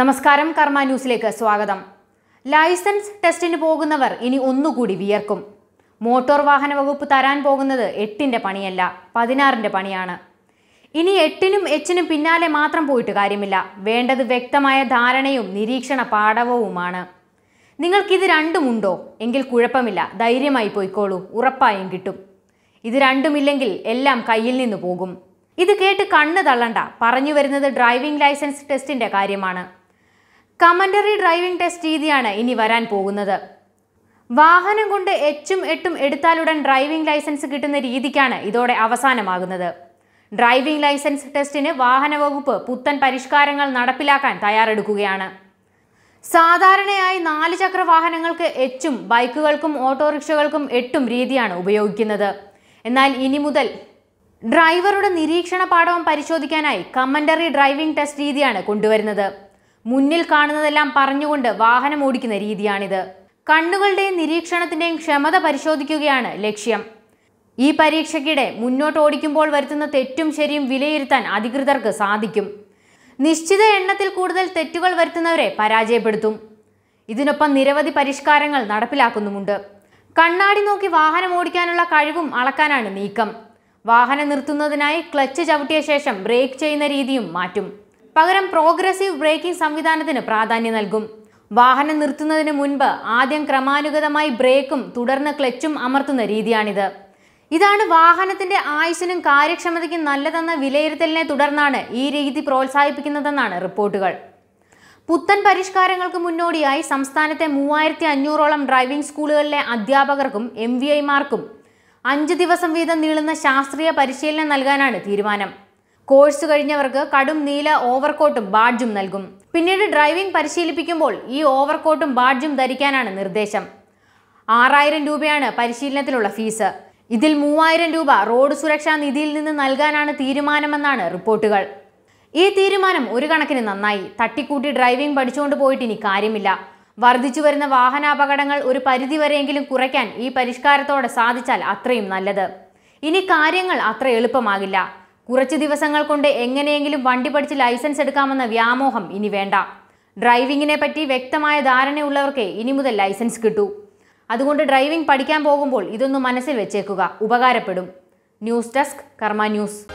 നമസ്കാരം കർമ്മ ന്യൂസിലേക്ക് സ്വാഗതം ലൈസൻസ് ടെസ്റ്റിന് പോകുന്നവർ ഇനി ഒന്നുകൂടി വിയർക്കും മോട്ടോർ വാഹന വകുപ്പ് തരാൻ പോകുന്നത് എട്ടിൻ്റെ പണിയല്ല പതിനാറിൻ്റെ പണിയാണ് ഇനി എട്ടിനും എച്ചിനും പിന്നാലെ മാത്രം പോയിട്ട് കാര്യമില്ല വേണ്ടത് വ്യക്തമായ ധാരണയും നിരീക്ഷണ പാഠവുമാണ് നിങ്ങൾക്കിത് രണ്ടുമുണ്ടോ എങ്കിൽ കുഴപ്പമില്ല ധൈര്യമായി പോയിക്കോളൂ ഉറപ്പായും കിട്ടും ഇത് രണ്ടുമില്ലെങ്കിൽ എല്ലാം കയ്യിൽ നിന്ന് പോകും ഇത് കേട്ട് കണ്ണ് തള്ളണ്ട പറഞ്ഞു വരുന്നത് ഡ്രൈവിംഗ് ലൈസൻസ് ടെസ്റ്റിന്റെ കാര്യമാണ് കമൻ്ററി ഡ്രൈവിംഗ് ടെസ്റ്റ് രീതിയാണ് ഇനി വരാൻ പോകുന്നത് വാഹനം കൊണ്ട് എച്ചും എട്ടും എടുത്താലുടൻ ഡ്രൈവിംഗ് ലൈസൻസ് കിട്ടുന്ന രീതിക്കാണ് ഇതോടെ അവസാനമാകുന്നത് ഡ്രൈവിംഗ് ലൈസൻസ് ടെസ്റ്റിന് വാഹന വകുപ്പ് പുത്തൻ പരിഷ്കാരങ്ങൾ നടപ്പിലാക്കാൻ തയ്യാറെടുക്കുകയാണ് സാധാരണയായി നാല് ചക്ര വാഹനങ്ങൾക്ക് എച്ചും ബൈക്കുകൾക്കും ഓട്ടോറിക്ഷകൾക്കും എട്ടും രീതിയാണ് ഉപയോഗിക്കുന്നത് എന്നാൽ ഇനി മുതൽ ഡ്രൈവറുടെ നിരീക്ഷണ പാഠവും പരിശോധിക്കാനായി കമൻ്ററി ഡ്രൈവിംഗ് ടെസ്റ്റ് രീതിയാണ് കൊണ്ടുവരുന്നത് മുന്നിൽ കാണുന്നതെല്ലാം പറഞ്ഞുകൊണ്ട് വാഹനം ഓടിക്കുന്ന രീതിയാണിത് കണ്ണുകളുടെയും നിരീക്ഷണത്തിന്റെയും ക്ഷമത പരിശോധിക്കുകയാണ് ലക്ഷ്യം ഈ പരീക്ഷയ്ക്കിടെ മുന്നോട്ട് ഓടിക്കുമ്പോൾ വരുത്തുന്ന തെറ്റും ശരിയും വിലയിരുത്താൻ അധികൃതർക്ക് സാധിക്കും നിശ്ചിത എണ്ണത്തിൽ കൂടുതൽ തെറ്റുകൾ വരുത്തുന്നവരെ പരാജയപ്പെടുത്തും ഇതിനൊപ്പം നിരവധി പരിഷ്കാരങ്ങൾ നടപ്പിലാക്കുന്നുമുണ്ട് കണ്ണാടി നോക്കി വാഹനം ഓടിക്കാനുള്ള കഴിവും അളക്കാനാണ് നീക്കം വാഹനം നിർത്തുന്നതിനായി ക്ലച്ച് ചവിട്ടിയ ശേഷം ബ്രേക്ക് ചെയ്യുന്ന രീതിയും മാറ്റും പകരം പ്രോഗ്രസീവ് ബ്രേക്കിംഗ് സംവിധാനത്തിന് പ്രാധാന്യം നൽകും വാഹനം നിർത്തുന്നതിന് മുൻപ് ആദ്യം ക്രമാനുഗതമായി ബ്രേക്കും തുടർന്ന് ക്ലച്ചും അമർത്തുന്ന രീതിയാണിത് ഇതാണ് വാഹനത്തിന്റെ ആയുസിനും കാര്യക്ഷമതയ്ക്കും നല്ലതെന്ന വിലയിരുത്തലിനെ തുടർന്നാണ് ഈ രീതി പ്രോത്സാഹിപ്പിക്കുന്നതെന്നാണ് റിപ്പോർട്ടുകൾ പുത്തൻ പരിഷ്കാരങ്ങൾക്ക് മുന്നോടിയായി സംസ്ഥാനത്തെ മൂവായിരത്തി അഞ്ഞൂറോളം ഡ്രൈവിംഗ് സ്കൂളുകളിലെ അധ്യാപകർക്കും എം വി ഐമാർക്കും അഞ്ച് ദിവസം വീതം നീളുന്ന ശാസ്ത്രീയ പരിശീലനം നൽകാനാണ് തീരുമാനം കോഴ്സ് കഴിഞ്ഞവർക്ക് കടും നീല ഓവർകോട്ടും ബാഡ്ജും നൽകും പിന്നീട് ഡ്രൈവിംഗ് പരിശീലിപ്പിക്കുമ്പോൾ ഈ ഓവർകോട്ടും ബാഡ്ജും ധരിക്കാനാണ് നിർദ്ദേശം ആറായിരം രൂപയാണ് പരിശീലനത്തിലുള്ള ഫീസ് ഇതിൽ മൂവായിരം രൂപ റോഡ് സുരക്ഷാ നിധിയിൽ നിന്ന് നൽകാനാണ് തീരുമാനമെന്നാണ് റിപ്പോർട്ടുകൾ ഈ തീരുമാനം ഒരു കണക്കിന് നന്നായി തട്ടിക്കൂട്ടി ഡ്രൈവിംഗ് പഠിച്ചുകൊണ്ട് പോയിട്ട് ഇനി കാര്യമില്ല വർദ്ധിച്ചു വരുന്ന വാഹനാപകടങ്ങൾ ഒരു പരിധിവരെയെങ്കിലും കുറയ്ക്കാൻ ഈ പരിഷ്കാരത്തോടെ സാധിച്ചാൽ അത്രയും നല്ലത് ഇനി കാര്യങ്ങൾ അത്ര എളുപ്പമാകില്ല കുറച്ച് ദിവസങ്ങൾ കൊണ്ട് എങ്ങനെയെങ്കിലും വണ്ടി പഠിച്ച് ലൈസൻസ് എടുക്കാമെന്ന വ്യാമോഹം ഇനി വേണ്ട ഡ്രൈവിങ്ങിനെ പറ്റി വ്യക്തമായ ധാരണയുള്ളവർക്ക് ഇനി മുതൽ ലൈസൻസ് കിട്ടൂ അതുകൊണ്ട് ഡ്രൈവിംഗ് പഠിക്കാൻ പോകുമ്പോൾ ഇതൊന്ന് മനസ്സിൽ വെച്ചേക്കുക ഉപകാരപ്പെടും ന്യൂസ് ഡെസ്ക് കർമ്മ ന്യൂസ്